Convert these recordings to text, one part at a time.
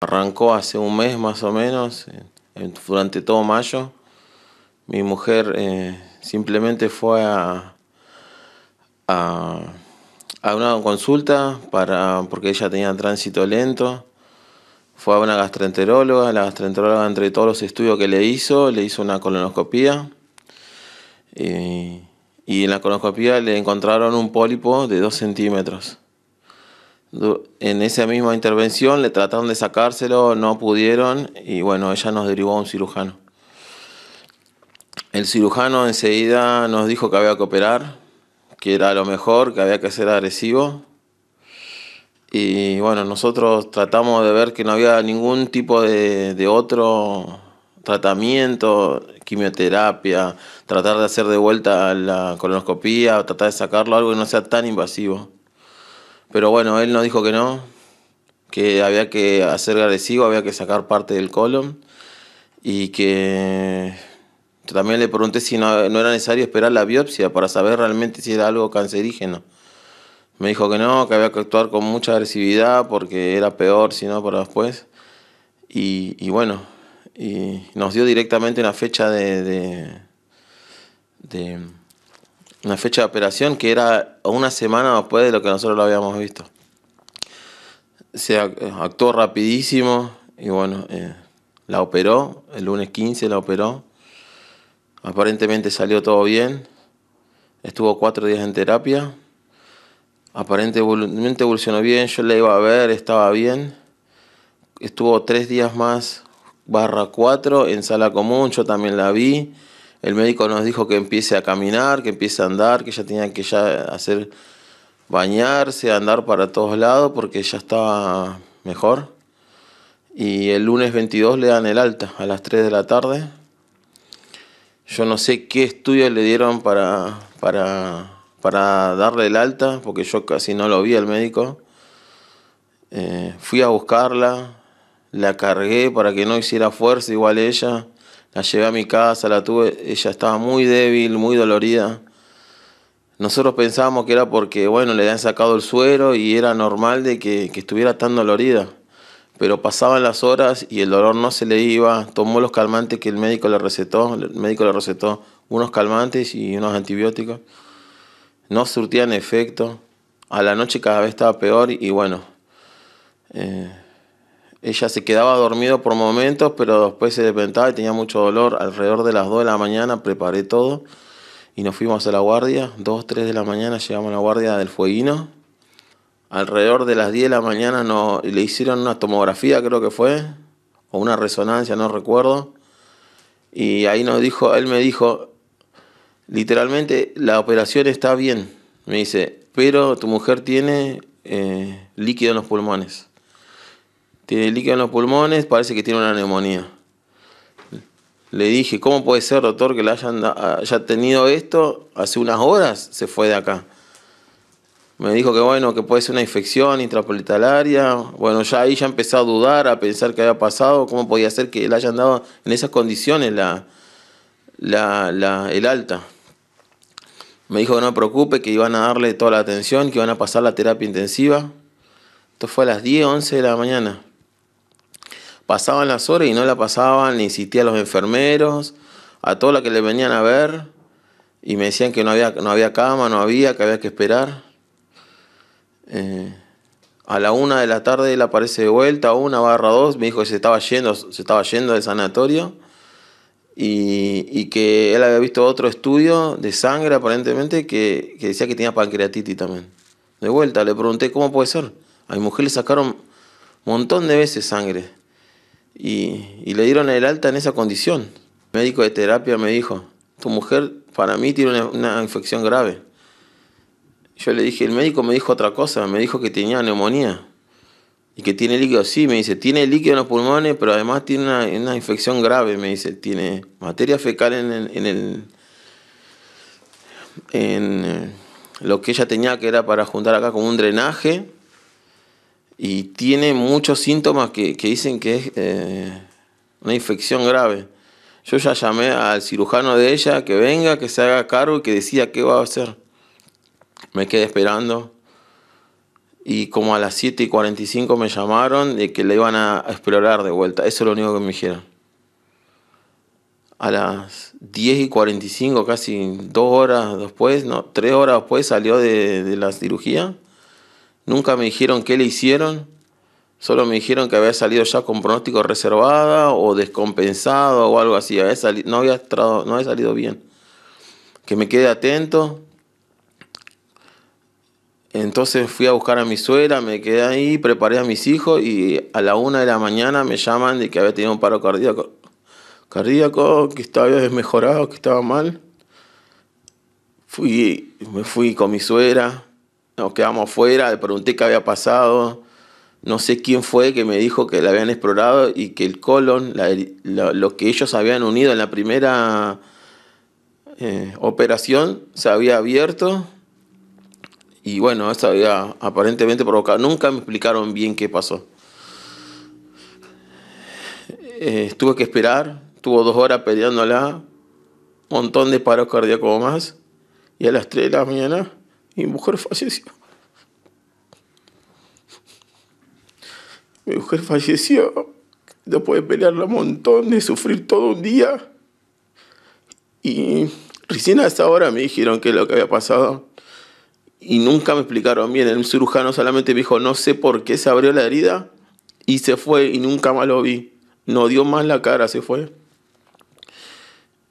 Arrancó hace un mes más o menos, durante todo mayo. Mi mujer eh, simplemente fue a, una consulta para, porque ella tenía tránsito lento. Fue a una gastroenteróloga, la gastroenteróloga entre todos los estudios que le hizo, le hizo una colonoscopía. y en la colonoscopía le encontraron un pólipo de 2 centímetros. En esa misma intervención le trataron de sacárselo, no pudieron y bueno, ella nos derivó a un cirujano. El cirujano enseguida nos dijo que había que operar, que era lo mejor, que había que ser agresivo. Y bueno, nosotros tratamos de ver que no había ningún tipo de, otro tratamiento, quimioterapia, tratar de hacer de vuelta la colonoscopía, tratar de sacarlo algo que no sea tan invasivo. Pero bueno, él no dijo que no, que había que hacer agresivo, había que sacar parte del colon y que también le pregunté si no, no, era necesario esperar la biopsia para saber realmente si era algo cancerígeno. Me dijo que no, que había que actuar con mucha agresividad porque era peor si no para después. Y, bueno, y nos dio directamente una fecha de, de una fecha de operación que era una semana después de lo que nosotros lo habíamos visto. Se eh, actuó rapidísimo y bueno, eh, la operó, el lunes 15 la operó. Aparentemente salió todo bien. Estuvo cuatro días en terapia. Aparentemente evolucionó bien, yo la iba a ver, estaba bien. Estuvo tres días más, barra cuatro, en sala común, yo también la vi el médico nos dijo que empiece a caminar, que empiece a andar, que ya tenía que ya hacer bañarse, andar para todos lados porque ya estaba mejor. Y el lunes 22 le dan el alta a las 3 de la tarde. Yo no sé qué estudios le dieron para, para, darle el alta, porque yo casi no lo vi al médico. Eh, fui a buscarla, la cargué para que no hiciera fuerza igual ella la llevé a mi casa, la tuve, ella estaba muy débil, muy dolorida. Nosotros pensábamos que era porque, bueno, le habían sacado el suero y era normal de que, estuviera tan dolorida. Pero pasaban las horas y el dolor no se le iba. Tomó los calmantes que el médico le recetó. El médico le recetó unos calmantes y unos antibióticos. No surtían efecto. A la noche cada vez estaba peor y, bueno, eh, ella se quedaba dormida por momentos, pero después se despertaba y tenía mucho dolor. Alrededor de las 2 de la mañana preparé todo y nos fuimos a la guardia. 2, 3 de la mañana llegamos a la guardia del fueguino. Alrededor de las 10 de la mañana no le hicieron una tomografía, creo que fue, o una resonancia, no recuerdo. Y ahí nos dijo, él me dijo, literalmente, la operación está bien. Me dice, pero tu mujer tiene eh, líquido en los pulmones tiene líquido en los pulmones, parece que tiene una neumonía. Le dije, ¿cómo puede ser, doctor, que le hayan haya tenido esto? Hace unas horas se fue de acá. Me dijo que bueno, que puede ser una infección intrapolitalaria. Bueno, ya ahí ya empezó a dudar, a pensar qué había pasado, cómo podía ser que le hayan dado en esas condiciones la, el alta. Me dijo que no preocupe, que iban a darle toda la atención, que iban a pasar la terapia intensiva. Esto fue a las 10, 11 de la mañana pasaban las horas y no la pasaban, ni insistía a los enfermeros, a todas las que le venían a ver, y me decían que no había, no había cama, no había, que había que esperar. Eh, a la una de la tarde él aparece de vuelta, una barra dos, me dijo que se estaba yendo, se estaba yendo del sanatorio y, que él había visto otro estudio de sangre aparentemente que, que decía que tenía pancreatitis también. De vuelta, le pregunté cómo puede ser. A mi mujer le sacaron un montón de veces sangre y, le dieron el alta en esa condición. El médico de terapia me dijo, tu mujer para mí tiene una, infección grave. Yo le dije, el médico me dijo otra cosa, me dijo que tenía neumonía y que tiene líquido. Sí, me dice, tiene líquido en los pulmones, pero además tiene una, una infección grave, me dice, tiene materia fecal en, en, en eh, lo que ella tenía, que era para juntar acá como un drenaje, y tiene muchos síntomas que, dicen que es eh, una infección grave. Yo ya llamé al cirujano de ella que venga, que se haga cargo y que decida qué va a hacer. Me quedé esperando y como a las 7 y 45 me llamaron de que le iban a explorar de vuelta. Eso es lo único que me dijeron. A las 10 y 45, casi dos horas después, no, tres horas después salió de, de la cirugía Nunca me dijeron qué le hicieron. Solo me dijeron que había salido ya con pronóstico reservada o descompensado o algo así. no, había salido bien. Que me quede atento. Entonces fui a buscar a mi suegra, me quedé ahí, preparé a mis hijos y a la una de la mañana me llaman de que había tenido un paro cardíaco. Cardíaco, que estaba desmejorado, que estaba mal. Fui, me fui con mi suegra, nos quedamos afuera, le pregunté qué había pasado. No sé quién fue que me dijo que la habían explorado y que el colon, lo que ellos habían unido en la primera eh, operación, se había abierto. Y bueno, eso había aparentemente provocado. Nunca me explicaron bien qué pasó. Eh, tuve que esperar, tuvo dos horas peleándola, montón de paros cardíacos más. Y a las 3 de la mañana mi mujer falleció. Mi mujer falleció después de pelear un montón, de sufrir todo un día. Y recién hasta hora me dijeron que es lo que había pasado. Y nunca me explicaron bien. El cirujano solamente me dijo, no sé por qué se abrió la herida. Y se fue y nunca más lo vi. No dio más la cara, se fue.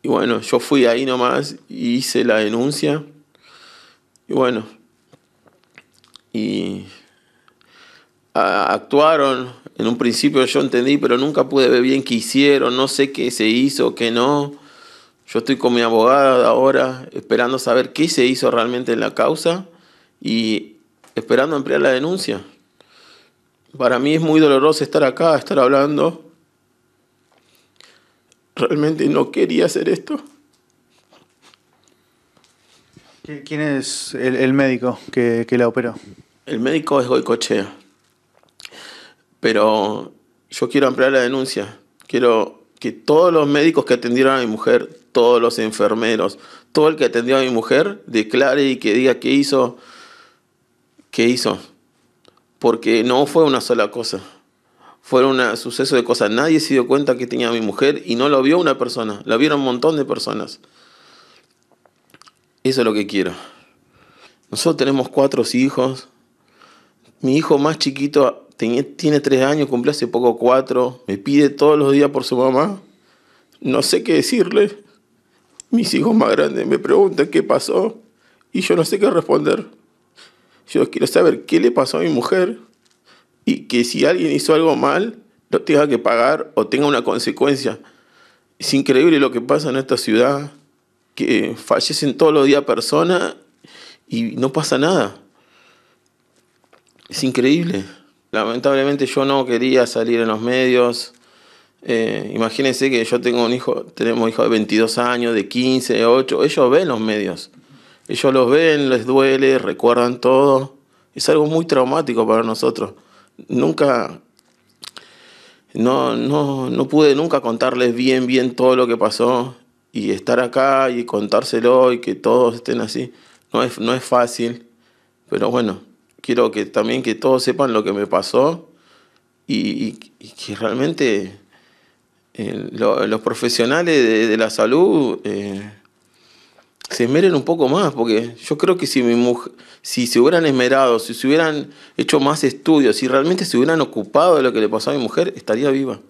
Y bueno, yo fui ahí nomás y hice la denuncia. Y bueno, y actuaron, en un principio yo entendí, pero nunca pude ver bien qué hicieron, no sé qué se hizo, qué no. Yo estoy con mi abogada ahora esperando saber qué se hizo realmente en la causa y esperando ampliar la denuncia. Para mí es muy doloroso estar acá, estar hablando. Realmente no quería hacer esto. ¿Quién es el, médico que, que, la operó? El médico es Goicochea. Pero yo quiero ampliar la denuncia. Quiero que todos los médicos que atendieron a mi mujer, todos los enfermeros, todo el que atendió a mi mujer, declare y que diga qué hizo, qué hizo. Porque no fue una sola cosa. Fue un suceso de cosas. Nadie se dio cuenta que tenía a mi mujer y no lo vio una persona. La vieron un montón de personas. Eso es lo que quiero. Nosotros tenemos cuatro hijos. Mi hijo más chiquito tiene, tres años, cumple hace poco cuatro. Me pide todos los días por su mamá. No sé qué decirle. Mis hijos más grandes me preguntan qué pasó y yo no sé qué responder. Yo quiero saber qué le pasó a mi mujer y que si alguien hizo algo mal, lo tenga que pagar o tenga una consecuencia. Es increíble lo que pasa en esta ciudad que fallecen todos los días personas y no pasa nada. Es increíble. Lamentablemente yo no quería salir en los medios. Eh, imagínense que yo tengo un hijo, tenemos hijo de 22 años, de 15, de 8. Ellos ven los medios. Ellos los ven, les duele, recuerdan todo. Es algo muy traumático para nosotros. Nunca, no, no, no pude nunca contarles bien, bien todo lo que pasó y estar acá y contárselo y que todos estén así. No es, no es fácil, pero bueno, quiero que también que todos sepan lo que me pasó y, que realmente eh, los profesionales de, la salud eh, se esmeren un poco más, porque yo creo que si, mi mujer, si se hubieran esmerado, si se hubieran hecho más estudios, si realmente se hubieran ocupado de lo que le pasó a mi mujer, estaría viva.